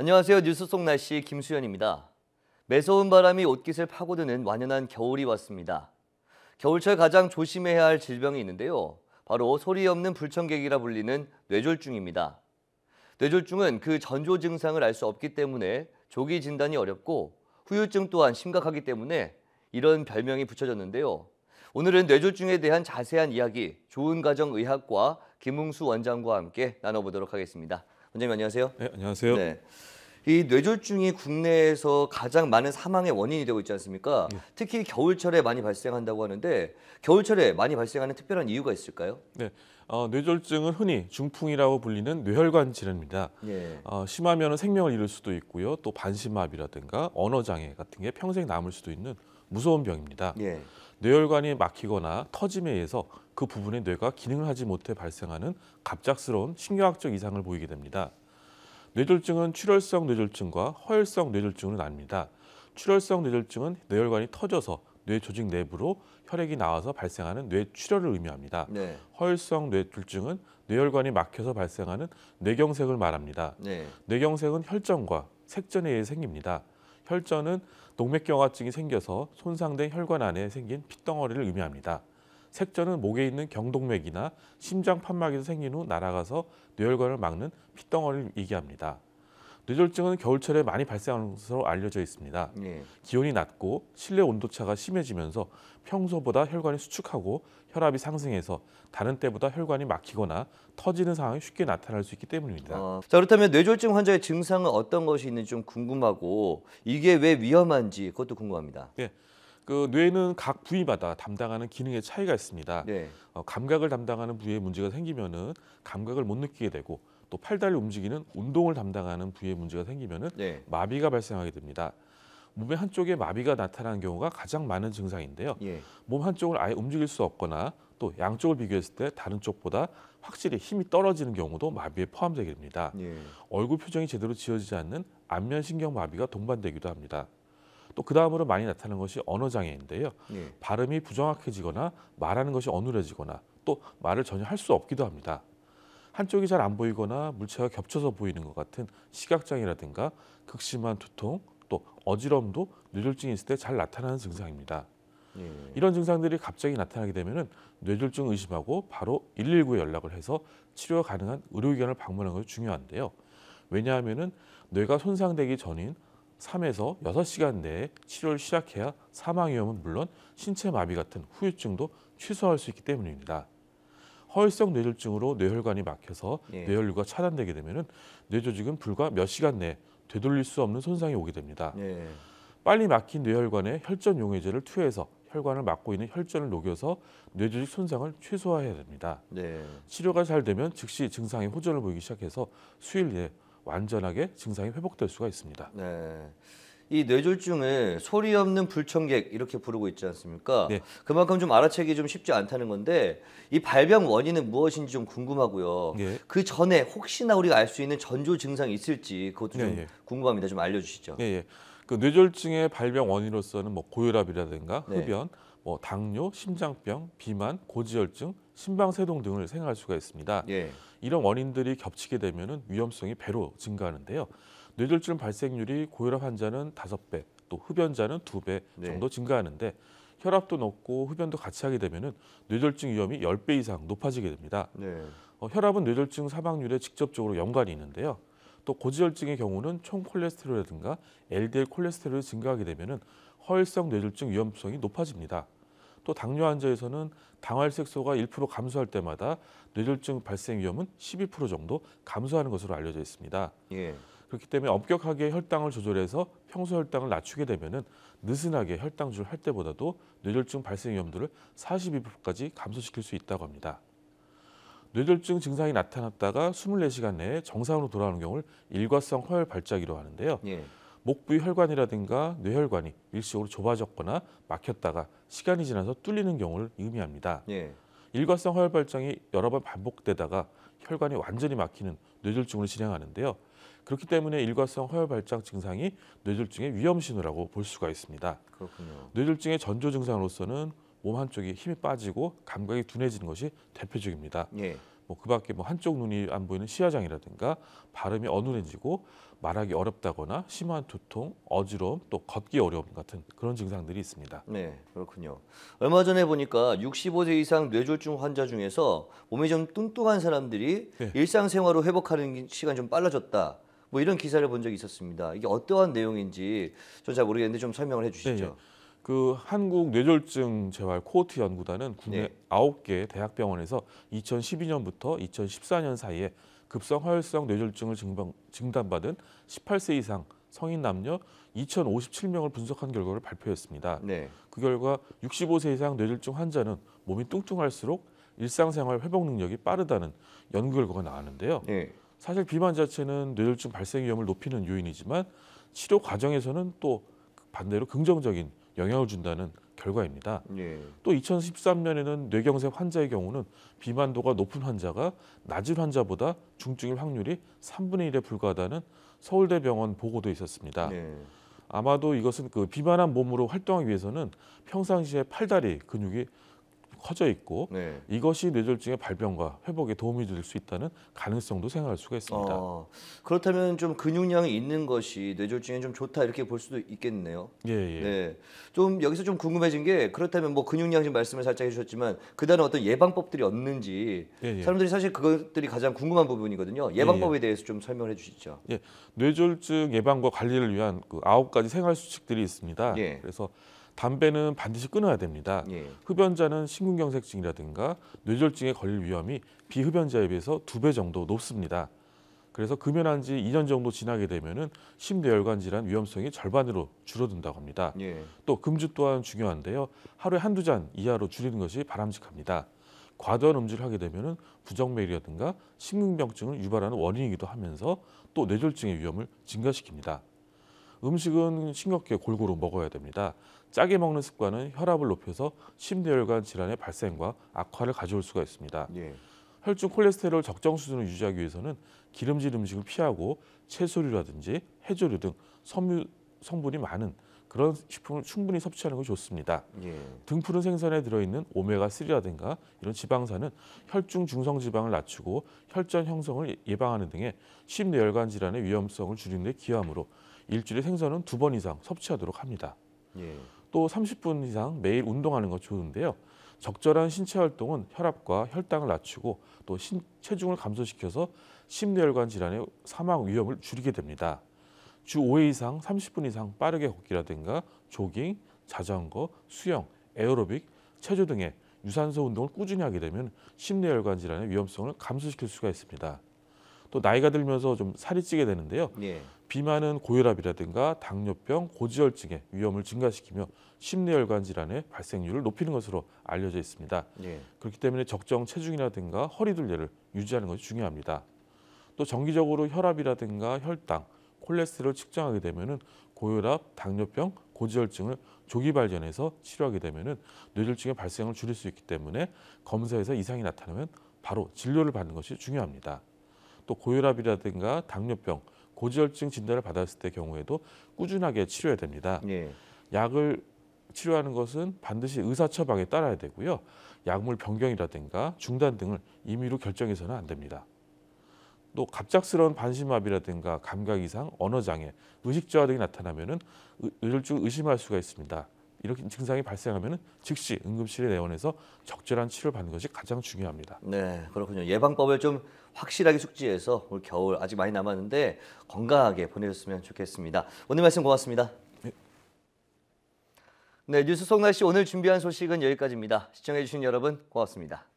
안녕하세요. 뉴스 속 날씨 김수현입니다. 매서운 바람이 옷깃을 파고드는 완연한 겨울이 왔습니다. 겨울철 가장 조심해야 할 질병이 있는데요. 바로 소리 없는 불청객이라 불리는 뇌졸중입니다. 뇌졸중은 그 전조 증상을 알 수 없기 때문에 조기 진단이 어렵고 후유증 또한 심각하기 때문에 이런 별명이 붙여졌는데요. 오늘은 뇌졸중에 대한 자세한 이야기 좋은 가정 의학과 김웅수 원장과 함께 나눠보도록 하겠습니다. 원장님 안녕하세요. 네, 안녕하세요. 네. 이 뇌졸중이 국내에서 가장 많은 사망의 원인이 되고 있지 않습니까? 네. 특히 겨울철에 많이 발생한다고 하는데 겨울철에 많이 발생하는 특별한 이유가 있을까요? 네. 어, 뇌졸중은 흔히 중풍이라고 불리는 뇌혈관 질환입니다. 네. 어, 심하면 생명을 잃을 수도 있고요. 또 반신마비라든가 언어장애 같은 게 평생 남을 수도 있는 무서운 병입니다. 네. 뇌혈관이 막히거나 터짐에 의해서 그 부분의 뇌가 기능을 하지 못해 발생하는 갑작스러운 신경학적 이상을 보이게 됩니다. 뇌졸중은 출혈성 뇌졸중과 허혈성 뇌졸중으로 나뉩니다. 출혈성 뇌졸중은 뇌혈관이 터져서 뇌 조직 내부로 혈액이 나와서 발생하는 뇌 출혈을 의미합니다. 네. 허혈성 뇌졸중은 뇌혈관이 막혀서 발생하는 뇌경색을 말합니다. 네. 뇌경색은 혈전과 색전에 의해 생깁니다. 혈전은 동맥경화증이 생겨서 손상된 혈관 안에 생긴 핏덩어리를 의미합니다. 색전은 목에 있는 경동맥이나 심장 판막에서 생긴 후 날아가서 뇌혈관을 막는 피덩어리를 얘기합니다. 뇌졸증은 겨울철에 많이 발생하는 것으로 알려져 있습니다. 네. 기온이 낮고 실내 온도차가 심해지면서 평소보다 혈관이 수축하고 혈압이 상승해서 다른 때보다 혈관이 막히거나 터지는 상황이 쉽게 나타날 수 있기 때문입니다. 아, 자 그렇다면 뇌졸증 환자의 증상은 어떤 것이 있는지 좀 궁금하고 이게 왜 위험한지 그것도 궁금합니다. 네. 그 뇌는 각 부위마다 담당하는 기능의 차이가 있습니다. 네. 어, 감각을 담당하는 부위에 문제가 생기면은 감각을 못 느끼게 되고 또팔다리 움직이는 운동을 담당하는 부위에 문제가 생기면은 네. 마비가 발생하게 됩니다. 몸의 한쪽에 마비가 나타나는 경우가 가장 많은 증상인데요. 예. 몸 한쪽을 아예 움직일 수 없거나 또 양쪽을 비교했을 때 다른 쪽보다 확실히 힘이 떨어지는 경우도 마비에 포함되게 됩니다. 예. 얼굴 표정이 제대로 지어지지 않는 안면신경 마비가 동반되기도 합니다. 또그 다음으로 많이 나타나는 것이 언어 장애인데요. 예. 발음이 부정확해지거나 말하는 것이 어눌해지거나 또 말을 전혀 할 수 없기도 합니다. 한쪽이 잘 안 보이거나 물체가 겹쳐서 보이는 것 같은 시각장애라든가 극심한 두통 또 어지럼도 뇌졸중이 있을 때 잘 나타나는 증상입니다. 예. 이런 증상들이 갑자기 나타나게 되면 뇌졸중 의심하고 바로 119에 연락을 해서 치료가 가능한 의료기관을 방문하는 것이 중요한데요. 왜냐하면 뇌가 손상되기 전인 삼에서 여섯 시간 내에 치료를 시작해야 사망 위험은 물론 신체 마비 같은 후유증도 취소할 수 있기 때문입니다. 허혈성 뇌졸중으로 뇌혈관이 막혀서 예. 뇌혈류가 차단되게 되면 뇌조직은 불과 몇 시간 내에 되돌릴 수 없는 손상이 오게 됩니다. 예. 빨리 막힌 뇌혈관에 혈전 용해제를 투여해서 혈관을 막고 있는 혈전을 녹여서 뇌조직 손상을 최소화해야 됩니다. 예. 치료가 잘 되면 즉시 증상의 호전을 보이기 시작해서 수일 내에 완전하게 증상이 회복될 수가 있습니다. 네. 이 뇌졸중을 소리 없는 불청객 이렇게 부르고 있지 않습니까? 네. 그만큼 좀 알아채기 좀 쉽지 않다는 건데 이 발병 원인은 무엇인지 좀 궁금하고요. 네. 그 전에 혹시나 우리가 알 수 있는 전조 증상이 있을지 그것도 좀 네, 궁금합니다. 좀 알려주시죠. 네, 그 뇌졸중의 발병 원인으로서는 뭐 고혈압이라든가 네. 흡연, 뭐 당뇨, 심장병, 비만, 고지혈증, 심방세동 등을 생각할 수가 있습니다. 이런 원인들이 겹치게 되면 위험성이 배로 증가하는데요. 뇌졸중 발생률이 고혈압 환자는 다섯 배또 흡연자는 두배 네. 정도 네. 증가하는데 혈압도 높고 흡연도 같이 하게 되면 뇌졸중 위험이 열 배 이상 높아지게 됩니다. 네. 어, 혈압은 뇌졸중 사망률에 직접적으로 연관이 있는데요. 또 고지혈증의 경우는 총 콜레스테롤이라든가 LDL 콜레스테롤이 증가하게 되면 허혈성 뇌졸중 위험성이 높아집니다. 또 당뇨 환자에서는 당활색소가 1% 감소할 때마다 뇌졸중 발생 위험은 12% 정도 감소하는 것으로 알려져 있습니다. 예. 그렇기 때문에 엄격하게 혈당을 조절해서 평소 혈당을 낮추게 되면은 느슨하게 혈당 조절할 때보다도 뇌졸중 발생 위험도를 42%까지 감소시킬 수 있다고 합니다. 뇌졸중 증상이 나타났다가 24시간 내에 정상으로 돌아오는 경우를 일과성 허혈 발작이라고 하는데요. 예. 목부 혈관이라든가 뇌혈관이 일시적으로 좁아졌거나 막혔다가 시간이 지나서 뚫리는 경우를 의미합니다. 예. 일과성 허혈 발정이 여러 번 반복되다가 혈관이 완전히 막히는 뇌졸중을 진행하는데요. 그렇기 때문에 일과성 허혈 발작 증상이 뇌졸중의 위험 신호라고 볼 수가 있습니다. 그렇군요. 뇌졸중의 전조 증상으로서는 몸 한쪽이 힘이 빠지고 감각이 둔해지는 것이 대표적입니다. 예. 뭐 그밖에 뭐 한쪽 눈이 안 보이는 시야장이라든가 발음이 어눌해지고 말하기 어렵다거나 심한 두통, 어지러움, 또 걷기 어려움 같은 그런 증상들이 있습니다. 네, 그렇군요. 얼마 전에 보니까 65세 이상 뇌졸중 환자 중에서 몸이 좀 뚱뚱한 사람들이 네. 일상생활로 회복하는 시간 이좀 빨라졌다. 뭐 이런 기사를 본 적이 있었습니다. 이게 어떠한 내용인지 저는 잘 모르겠는데 좀 설명을 해주시죠. 네, 네. 그 한국 뇌졸중 재활 코호트 연구단은 국내 네. 아홉 개 대학병원에서 2012년부터 2014년 사이에 급성 허혈성 뇌졸중을 진단받은 18세 이상 성인 남녀 2,057명을 분석한 결과를 발표했습니다. 네. 그 결과 65세 이상 뇌졸중 환자는 몸이 뚱뚱할수록 일상생활 회복 능력이 빠르다는 연구 결과가 나왔는데요. 네. 사실 비만 자체는 뇌졸중 발생 위험을 높이는 요인이지만 치료 과정에서는 또 반대로 긍정적인 영향을 준다는 결과입니다. 예. 또 2013년에는 뇌경색 환자의 경우는 비만도가 높은 환자가 낮은 환자보다 중증일 확률이 3분의 1에 불과하다는 서울대병원 보고도 있었습니다. 예. 아마도 이것은 그 비만한 몸으로 활동하기 위해서는 평상시에 팔다리 근육이 커져 있고 네. 이것이 뇌졸중의 발병과 회복에 도움이 될 수 있다는 가능성도 생각할 수가 있습니다. 아, 그렇다면 좀 근육량이 있는 것이 뇌졸중에 좀 좋다 이렇게 볼 수도 있겠네요. 예, 예. 네. 좀 여기서 좀 궁금해진 게 그렇다면 뭐 근육량 지금 말씀을 살짝 해주셨지만 그다음에 어떤 예방법들이 없는지 예, 예. 사람들이 사실 그것들이 가장 궁금한 부분이거든요. 예, 예방법에 예. 대해서 좀 설명을 해주시죠. 예. 뇌졸중 예방과 관리를 위한 그 아홉 가지 생활 수칙들이 있습니다. 그래서 담배는 반드시 끊어야 됩니다. 예. 흡연자는 심근경색증이라든가 뇌졸중에 걸릴 위험이 비흡연자에 비해서 두 배 정도 높습니다. 그래서 금연한 지 2년 정도 지나게 되면은 심뇌혈관 질환 위험성이 절반으로 줄어든다고 합니다. 예. 또 금주 또한 중요한데요. 하루에 한두 잔 이하로 줄이는 것이 바람직합니다. 과도한 음주를 하게 되면은 부정맥이라든가 심근경증을 유발하는 원인이기도 하면서 또 뇌졸중의 위험을 증가시킵니다. 음식은 싱겁게 골고루 먹어야 됩니다. 짜게 먹는 습관은 혈압을 높여서 심뇌혈관 질환의 발생과 악화를 가져올 수가 있습니다. 예. 혈중 콜레스테롤 적정 수준을 유지하기 위해서는 기름질 음식을 피하고 채소류라든지 해조류 등 섬유, 성분이 많은 그런 식품을 충분히 섭취하는 것이 좋습니다. 예. 등푸른 생선에 들어있는 오메가3라든가 이런 지방산은 혈중 중성 지방을 낮추고 혈전 형성을 예, 예방하는 등의 심뇌혈관 질환의 위험성을 줄이는 데 기여하므로 일주일에 생선은 두 번 이상 섭취하도록 합니다. 예. 또 30분 이상 매일 운동하는 것 좋은데요. 적절한 신체 활동은 혈압과 혈당을 낮추고 또 신, 체중을 감소시켜서 심뇌혈관 질환의 사망 위험을 줄이게 됩니다. 주 5회 이상 30분 이상 빠르게 걷기라든가 조깅, 자전거, 수영, 에어로빅, 체조 등의 유산소 운동을 꾸준히 하게 되면 심뇌혈관 질환의 위험성을 감소시킬 수가 있습니다. 또 나이가 들면서 좀 살이 찌게 되는데요. 예. 비만은 고혈압이라든가 당뇨병, 고지혈증의 위험을 증가시키며 심뇌혈관 질환의 발생률을 높이는 것으로 알려져 있습니다. 예. 그렇기 때문에 적정 체중이라든가 허리 둘레를 유지하는 것이 중요합니다. 또 정기적으로 혈압이라든가 혈당, 콜레스테롤 측정하게 되면은 고혈압, 당뇨병, 고지혈증을 조기 발견해서 치료하게 되면은 뇌졸중의 발생을 줄일 수 있기 때문에 검사에서 이상이 나타나면 바로 진료를 받는 것이 중요합니다. 또 고혈압이라든가 당뇨병, 고지혈증 진단을 받았을 때 경우에도 꾸준하게 치료해야 됩니다. 예. 약을 치료하는 것은 반드시 의사 처방에 따라야 되고요. 약물 변경이라든가 중단 등을 임의로 결정해서는 안 됩니다. 또 갑작스러운 반신압이라든가 감각 이상, 언어 장애, 의식 저하 등이 나타나면은 뇌졸중 의심할 수가 있습니다. 이렇게 증상이 발생하면 즉시 응급실에 내원해서 적절한 치료를 받는 것이 가장 중요합니다. 네, 그렇군요. 예방법을 좀 확실하게 숙지해서 올 겨울 아직 많이 남았는데 건강하게 보내셨으면 좋겠습니다. 오늘 말씀 고맙습니다. 네, 네 뉴스 속날씨 오늘 준비한 소식은 여기까지입니다. 시청해주신 여러분 고맙습니다.